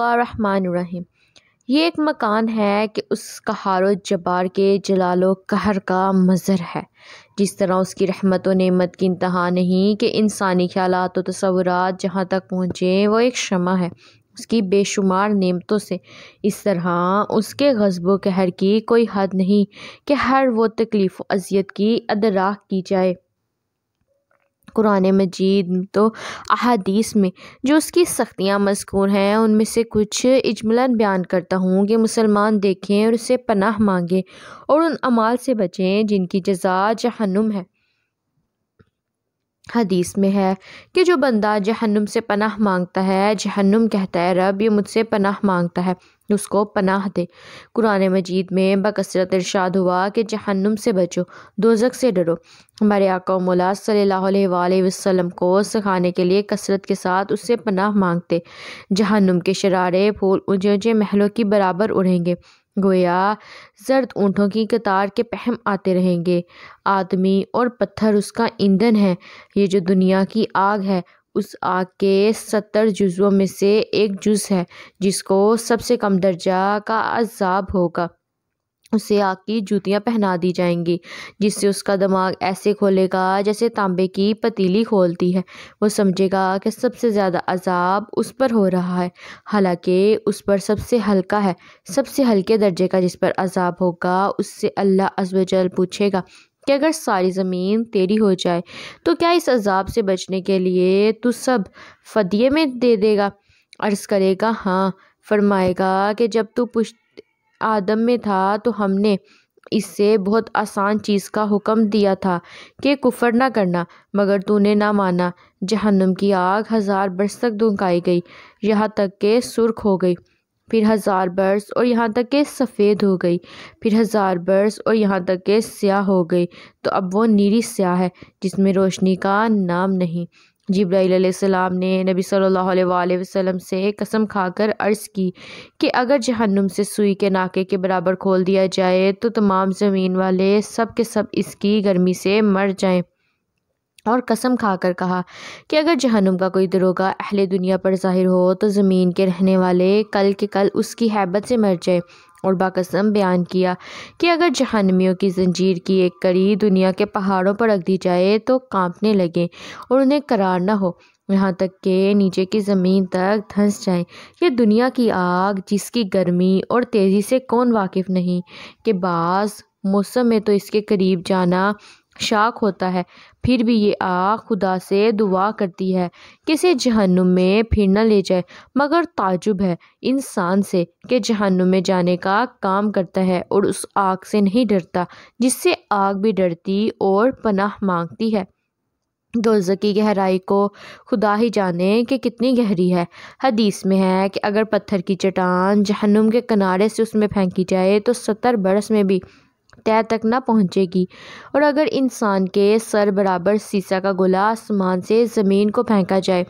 बसमीम ये एक मकान है कि उसका हारो जबार के जलालो कहर का मज़र है जिस तरह उसकी रहमत व नमत की इंतहा नहीं कि इंसानी ख्याल व तस्वुरात जहाँ तक पहुँचे वो एक शमा है उसकी बेशुमार नेमतों से इस तरह उसके गज़ब कहर की कोई हद नहीं कि हर वो तकलीफ़ अजियत की अदराक की जाए कुरान मजीद तो अहादीस में जो उसकी सख्तियाँ मजकूर हैं उनमें से कुछ इजमला बयान करता हूँ कि मुसलमान देखें और उससे पनाह मांगें और उन अमाल से बचें जिनकी जजा जहनुम है हदीस में है कि जो बंदा जहन्नुम से पनाह मांगता है जहन्नुम कहता है रब ये मुझसे पनाह मांगता है उसको पनाह दे कुरान मजीद में बकसरत इरशाद हुआ कि जहन्नुम से बचो दोजक से डरो हमारे आका मौला सल्लल्लाहु अलैहि वसल्लम को सिखाने के लिए कसरत के साथ उससे पनाह मांगते जहन्नुम के शरारे फूल ऊँचे ऊँचे महलों की बराबर उड़ेंगे गोया जर्द ऊँटों की कतार के पहम आते रहेंगे आदमी और पत्थर उसका ईंधन है ये जो दुनिया की आग है उस आग के सत्तर जुज़ों में से एक जुज़ है जिसको सबसे कम दर्जा का अजाब होगा उसे आग की जूतियाँ पहना दी जाएंगी जिससे उसका दिमाग ऐसे खोलेगा जैसे तांबे की पतीली खोलती है वो समझेगा कि सबसे ज़्यादा अजाब उस पर हो रहा है हालांकि उस पर सबसे हल्का है सबसे हल्के दर्जे का जिस पर अजाब होगा उससे अल्लाह अजल पूछेगा कि अगर सारी ज़मीन तेरी हो जाए तो क्या इस अजाब से बचने के लिए तू सब फदिये में दे देगा अर्ज़ करेगा हाँ फरमाएगा कि जब तू पुछ आदम में था तो हमने इससे बहुत आसान चीज़ का हुक्म दिया था कि कुफर ना करना मगर तूने ना माना जहन्नम की आग हज़ार बरस तक धुकाई गई यहाँ तक के सुर्ख हो गई फिर हज़ार बरस और यहाँ तक के सफ़ेद हो गई फिर हज़ार बरस और यहाँ तक के स्याह हो गई तो अब वो नीरी स्याह है जिसमें रोशनी का नाम नहीं जब्राईसम ने नबी सल्लल्लाहु अलैहि वसल्लम से कसम खाकर अर्ज़ की कि अगर जहन्नुम से सुई के नाके के बराबर खोल दिया जाए तो तमाम ज़मीन वाले सब के सब इसकी गर्मी से मर जाएं और कसम खाकर कहा कि अगर जहन्नुम का कोई दरोगा अहले दुनिया पर ज़ाहिर हो तो ज़मीन के रहने वाले कल के कल उसकी हैबत से मर जाए और बाकसम बयान किया कि अगर जहनमियों की जंजीर की एक कड़ी दुनिया के पहाड़ों पर रख दी जाए तो कांपने लगे और उन्हें करार ना हो यहाँ तक के नीचे की ज़मीन तक धंस जाए ये दुनिया की आग जिसकी गर्मी और तेज़ी से कौन वाकिफ़ नहीं के बाद मौसम में तो इसके करीब जाना शाक होता है फिर भी ये आग खुदा से दुआ करती है किसे जहनुम जहन्नुम में फिर न ले जाए मगर ताजुब है इंसान से कि जहन्नुम में जाने का काम करता है और उस आग से नहीं डरता जिससे आग भी डरती और पनाह मांगती है दोज की गहराई को खुदा ही जाने कि कितनी गहरी है हदीस में है कि अगर पत्थर की चट्टान जहन्नुम के किनारे से उसमें फेंकी जाए तो सत्तर बरस में भी तय तक ना पहुंचेगी और अगर इंसान के सर बराबर शीशा का गोला आसमान से ज़मीन को फेंका जाए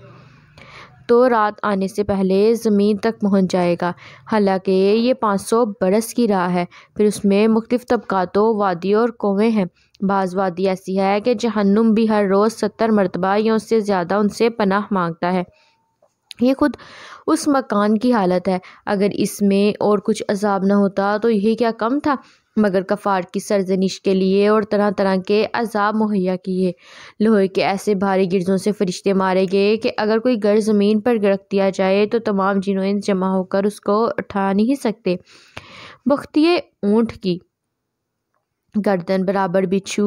तो रात आने से पहले ज़मीन तक पहुंच जाएगा हालांकि ये 500 बरस की राह है फिर उसमें मुख्तफ तबकातों वादी और कौवें हैं बाज़ वादी ऐसी है कि जहन्नुम भी हर रोज़ सत्तर मरतबा या उससे ज़्यादा उनसे पनाह मांगता है ये खुद उस मकान की हालत है अगर इसमें और कुछ अजाब ना होता तो यही क्या कम था मगर कफ़ार की सरजनिश के लिए और तरह तरह के अजाब मुहैया किए लोहे के ऐसे भारी गिरजों से फरिश्ते मारे गए कि अगर कोई घर ज़मीन पर रख दिया जाए तो तमाम जिनों जमा होकर उसको उठा नहीं सकते बख्ती ऊँट की गर्दन बराबर बिछू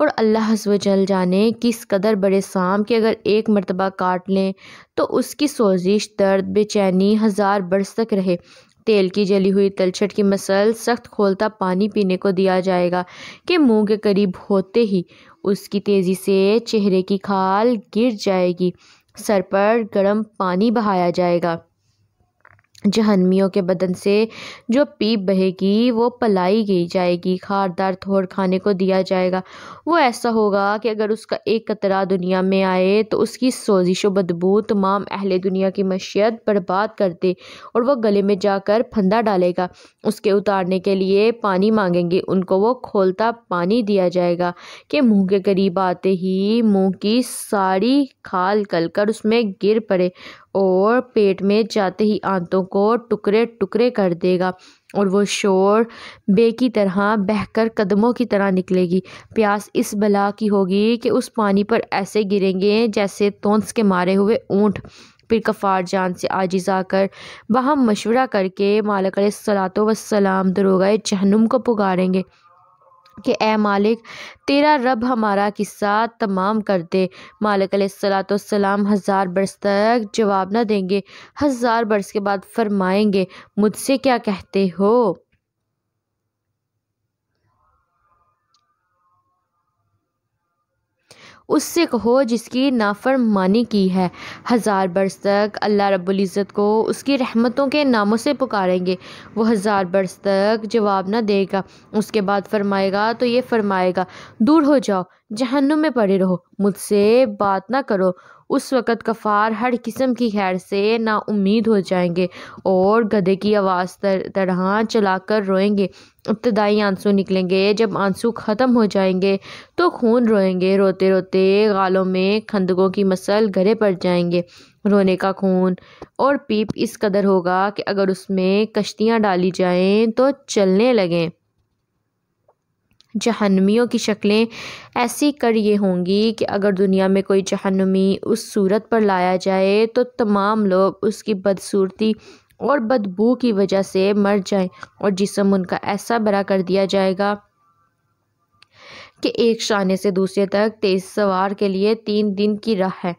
और अल्लाह जल जाने किस कदर बड़े साम के अगर एक मरतबा काट लें तो उसकी सोजिश दर्द बेचैनी हज़ार बरस तक रहे तेल की जली हुई तलछट की मसल सख्त खोलता पानी पीने को दिया जाएगा कि मुंह के करीब होते ही उसकी तेज़ी से चेहरे की खाल गिर जाएगी सर पर गर्म पानी बहाया जाएगा जहनमियों के बदन से जो पीप बहेगी वो पलाई गई जाएगी खारदार थोड़ खाने को दिया जाएगा वो ऐसा होगा कि अगर उसका एक कतरा दुनिया में आए तो उसकी सोजिश बदबू तमाम अहले दुनिया की मशीत बर्बाद कर दे और वह गले में जाकर फंदा डालेगा उसके उतारने के लिए पानी मांगेंगे उनको वो खोलता पानी दिया जाएगा कि मुँह के करीब आते ही मुँह की साड़ी खाल कल कर उसमें गिर पड़े और पेट में जाते ही आंतों को टुकड़े टुकड़े कर देगा और वो शोर बे की तरह बहकर कदमों की तरह निकलेगी प्यास इस बला की होगी कि उस पानी पर ऐसे गिरेंगे जैसे तोंस के मारे हुए ऊँट फिर कफ़ार जान से आजिज आकर वहाँ मशवरा करके मालक सलात वसलाम दरोगा जहनुम को पुकारेंगे कि ए मालिक तेरा रब हमारा किस्सा तमाम कर दे मालिक सलाम हज़ार बरस तक जवाब ना देंगे हज़ार बरस के बाद फरमाएंगे मुझसे क्या कहते हो उससे कहो जिसकी नाफरमानी की है हज़ार बरस तक अल्लाह रब्ज़त को उसकी रहमतों के नामों से पुकारेंगे वो हज़ार बरस तक जवाब ना देगा उसके बाद फरमाएगा तो ये फरमाएगा दूर हो जाओ जहन्नुम में पड़े रहो मुझसे बात ना करो उस वक़्त कफ़ार हर किस्म की खैर से ना उम्मीद हो जाएंगे और गधे की आवाज़ तर, तरह चला कर रोएंगे इब्तदाई आंसू निकलेंगे जब आंसू ख़त्म हो जाएंगे तो खून रोएंगे रोते रोते गालों में खंदगों की मसल गरे पड़ जाएंगे रोने का खून और पीप इस कदर होगा कि अगर उसमें कश्तियाँ डाली जाएँ तो चलने लगें जहनमियों की शक्लें ऐसी कर ये होंगी कि अगर दुनिया में कोई जहनमी उस सूरत पर लाया जाए तो तमाम लोग उसकी बदसूरती और बदबू की वजह से मर जाएं और जिसम उनका ऐसा बड़ा कर दिया जाएगा कि एक शाने से दूसरे तक तेज़ सवार के लिए तीन दिन की राह है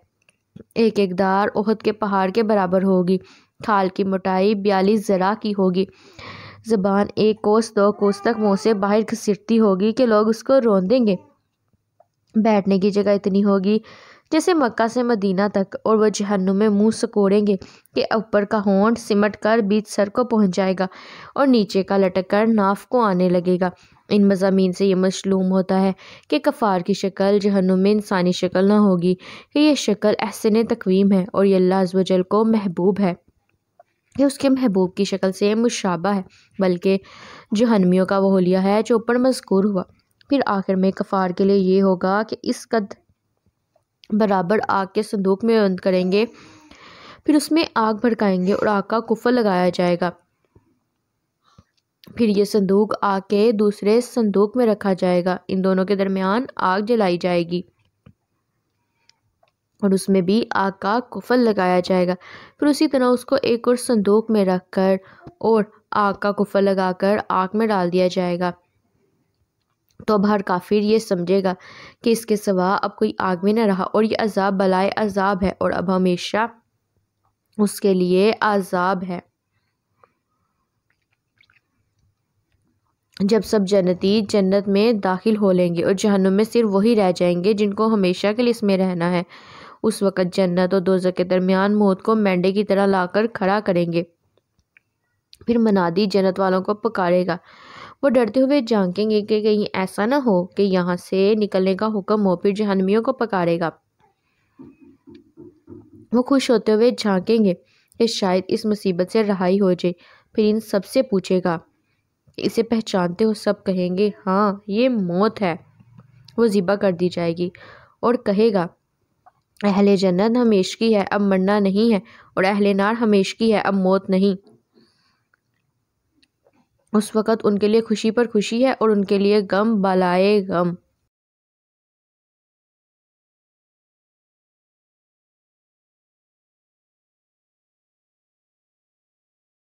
एक एक दार ओहद के पहाड़ के बराबर होगी खाल की मोटाई बयालीस ज़रा की होगी ज़बान एक कोस दो कोस तक मुँह से बाहर घसीटती होगी कि लोग उसको रोन देंगे बैठने की जगह इतनी होगी जैसे मक्का से मदीना तक और वह जहनु में मुंह सकोड़ेंगे कि ऊपर का होंड सिमट कर बीच सर को पहुंच जाएगा और नीचे का लटक कर नाफ को आने लगेगा इन मजामी से ये मशलूम होता है कि कफ़ार की शक्ल जहनुम में इंसानी शक्ल ना होगी कि यह शक्ल अहसन तकवीम है और ये अल्लाह अजल को महबूब है ये उसके महबूब की शक्ल से मुशाबा है बल्कि जहनमियों का होलिया है जो ऊपर मजकूर हुआ फिर आखिर में कफ़ार के लिए ये होगा कि इस कद बराबर आग के संदूक में बंद करेंगे फिर उसमें आग भड़काएंगे और आग का कुफर लगाया जाएगा फिर ये संदूक आग के दूसरे संदूक में रखा जाएगा इन दोनों के दरमियान आग जलाई जाएगी और उसमें भी आग का कुफल लगाया जाएगा फिर उसी तरह उसको एक और संदूक में रख कर और आग का कुफल लगाकर आग में डाल दिया जाएगा तो अब हर काफिर ये समझेगा कि इसके सवा अब कोई आग में न रहा और ये अजाब बलाए अजाब है और अब हमेशा उसके लिए आजाब है जब सब जन्नती जन्नत में दाखिल हो लेंगे और जहन्नुम में सिर्फ वही रह जाएंगे जिनको हमेशा के लिए इसमें रहना है उस वक़्त जन्नत और दोज़ के दरमियान मौत को मेंढे की तरह लाकर खड़ा करेंगे फिर मनादी जन्नत वालों को पकड़ेगा वो डरते हुए झांकेंगे कि कहीं ऐसा ना हो कि यहाँ से निकलने का हुक्म हो फिर जहनमियों को पकारेगा वो खुश होते हुए झांकेंगे कि शायद इस मुसीबत से रहाई हो जाए फिर इन सबसे पूछेगा इसे पहचानते हो सब कहेंगे हाँ ये मौत है वो ज़िबा कर दी जाएगी और कहेगा अहल जन्नत हमेश की है अब मरना नहीं है और अहल नार हमेश की है अब मौत नहीं उस वक़्त उनके लिए खुशी पर खुशी है और उनके लिए गम बलाए गम